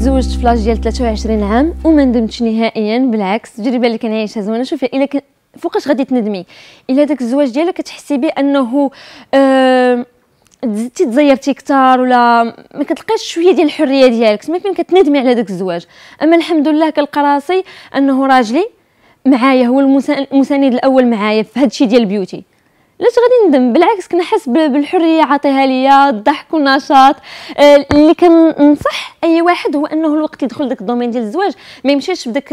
تزوجت في لاج ديال 23 عام وما ندمتش نهائيا بالعكس التجربه اللي كنعيشها زوينه شوفي الا كن... فوقاش غادي تندمي الا داك الزواج ديالك كتحسي به انه آه تزيرتي كثار ولا ما كتلقاش شويه ديال الحريه ديالك ما فين كتندمي على داك الزواج اما الحمد لله كنلقى راسي انه راجلي معايا هو المساند الاول معايا في هادشي ديال بيوتي لاش غادي ندم بالعكس كنحس بالحريه عاطيها ليا الضحك والنشاط آه، اللي كنصح اي واحد هو انه الوقت يدخل داك الدومين ديال الزواج ما يمشيش بداك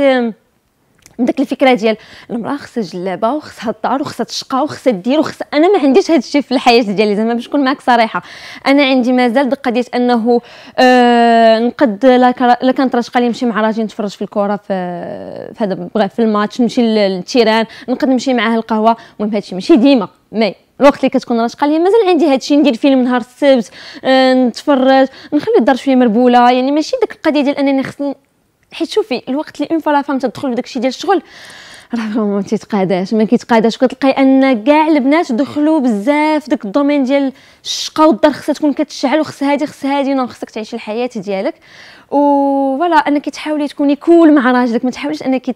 بداك الفكره ديال المراه خصها جلابه وخصها الدار وخصها تشقى وخصها دير وخصها انا ما عنديش هذا الشيء في الحياه ديالي زعما باش نكون معك صريحه انا عندي مازال دقه ديال انه آه نقد لا كانت راشقه لي نمشي مع راجل نتفرج في الكره في في هذا في الماتش نمشي للتيران نقد نمشي معاه القهوه المهم هادشي ماشي ديما مي الوقت اللي كتكون راشقه ليا مازال عندي هادشي ندير فيلم نهار السبت آه، نتفرج نخلي الدار شويه مربوله يعني ماشي داك القضيه ديال انني خصني حيت شوفي الوقت اللي اون فوا لا فام تدخل بداك الشيء ديال الشغل راه ما تيتقاداش ما كيتقاداش كتلقاي ان كاع البنات دخلوا بزاف داك الدومين ديال الشقه والدار خصها تكون كتشعل وخص هادي خص هادي نو خصك تعيشي الحياه ديالك و فوالا انك تحاولي تكوني كول مع راجلك ما تحاوليش انك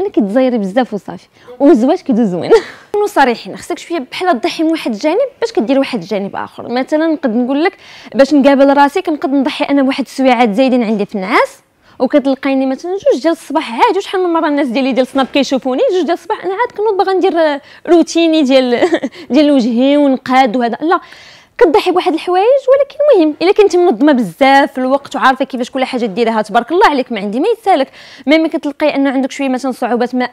انك تزيري بزاف وصافي والزواج كيدوز زوين كونوا صريحين خصك شويه بحال تضحي من واحد الجانب باش كدير واحد الجانب اخر مثلا نقد نقول لك باش نقابل راسي كنقد نضحي انا بواحد السويعات زايدين عندي في النعاس وكتلقيني مثلا جوج ديال الصباح عاد شحال من مره الناس ديالي ديال سناب كيشوفوني جوج ديال الصباح انا عاد كنوض باغا ندير روتيني ديال ديال وجهي ونقاد وهذا لا كتضحي بواحد الحوايج ولكن المهم الا كنتي منظمه بزاف في الوقت وعارفه كيفاش كل حاجه ديرها تبارك الله عليك ما عندي ما يتسالك ما كتلقاي انه عندك شويه مثلا صعوبات ما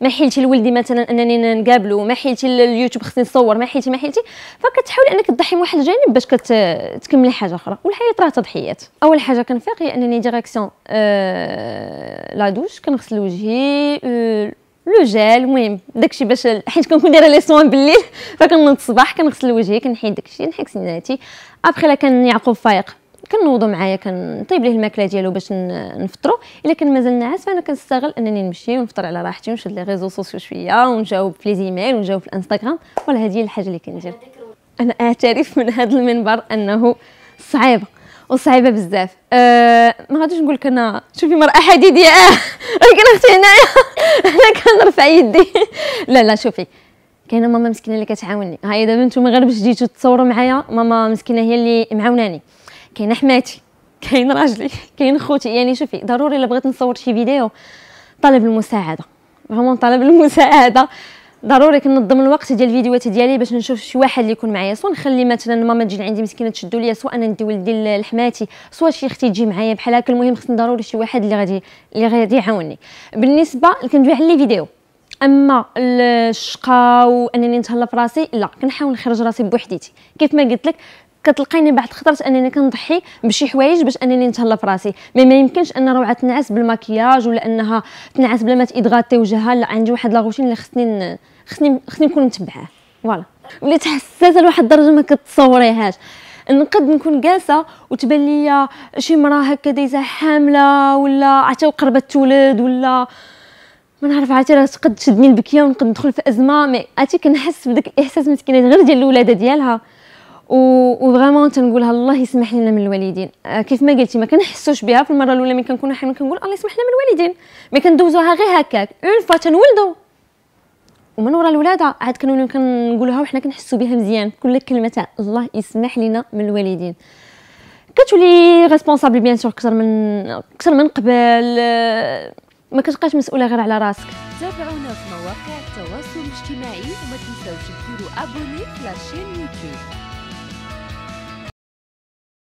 ما حيلتي لولدي مثلا انني نقابلو ما حيلتي اليوتيوب خصني نصور ما حيلتي ما حيلتي فكتحاولي انك تضحي بواحد الجانب باش كتكملي حاجه اخرى والحياه راه تضحيات اول حاجه كنفيق هي انني ديريكسيون آه لا دوش كنغسل وجهي آه لو جيل المهم داكشي باش حيت كنكون دايره لي سوان بالليل فكنوض الصباح كنغسل وجهي كنحيد داكشي نحيد سناتي ابخي لا كان يعقوب فايق كنوضو معايا كنطيب ليه الماكله ديالو باش نفطرو الا كان مازال ناعس فانا كنستغل انني نمشي ونفطر على راحتي ونشد لي ريزو سوسيو شويه ونجاوب في لي زيميل ونجاوب في الانستغرام ولا هذه هي الحاجه اللي كندير انا اعترف من هذا المنبر انه صعيب وصعيبه بزاف أه ما غاديش نقول لك انا شوفي مراه حديديه ديال أه، ولكن اختي هنايا انا كنرفع يدي لا لا شوفي كاينه ماما مسكينه اللي كتعاونني هاي دابا نتوما غير باش جيتو تصوروا معايا ماما مسكينه هي اللي معاوناني كاينه حماتي كاين راجلي كاين خوتي يعني شوفي ضروري الا بغيت نصور شي فيديو طالب المساعده فريمون طالب المساعده ضروري كنظم الوقت ديال الفيديوهات ديالي باش نشوف شي واحد اللي يكون معايا سواء نخلي مثلا ماما تجي عندي مسكينه تشدو ليا سواء انا ندي ولدي لحماتي سواء شي اختي تجي معايا بحال هكا المهم خصني ضروري شي واحد اللي غادي اللي غادي يعاوني بالنسبه كندوي على لي فيديو اما الشقا وانني نتهلا فراسي لا كنحاول نخرج راسي بوحديتي كيف ما قلت لك كتلقيني بعد الخطرات انني كنضحي بشي حوايج باش انني نتهلا فراسي مي ما يمكنش ان روعه تنعس بالماكياج ولا انها تنعس بلا ما تيدغاتي وجهها لا عندي واحد روتين اللي خصني خصني خصني نكون متبعاه فوالا وليت حساسه لواحد الدرجه ما كتصوريهاش نقد نكون جالسه وتبان ليا شي مراه هكا دايزه حامله ولا عتاو قربت تولد ولا ما نعرف عرفتي راه تقد تشدني البكيه ونقد ندخل في ازمه مي عرفتي كنحس بداك الاحساس مسكينه غير ديال الولاده ديالها و... وفغيمون تنقولها الله يسمح لنا من الوالدين آه، كيف ما قلتي ما كنحسوش بها في المره الاولى ملي كنكونوا حامل كنقول الله يسمح لنا من الوالدين ما كندوزوها غير هكاك اون فوا تنولدوا ومن ورا الولاده عاد كنوليو كنقولوها وحنا كنحسو بها مزيان كل كلمه تاع الله يسمح لنا من الوالدين كتولي ريسبونسابل بيان سور اكثر من اكثر من قبل آه، ما كتبقاش مسؤوله غير على راسك تابعونا في مواقع التواصل الاجتماعي وما تنساوش ديروا ابوني في لاشين يوتيوب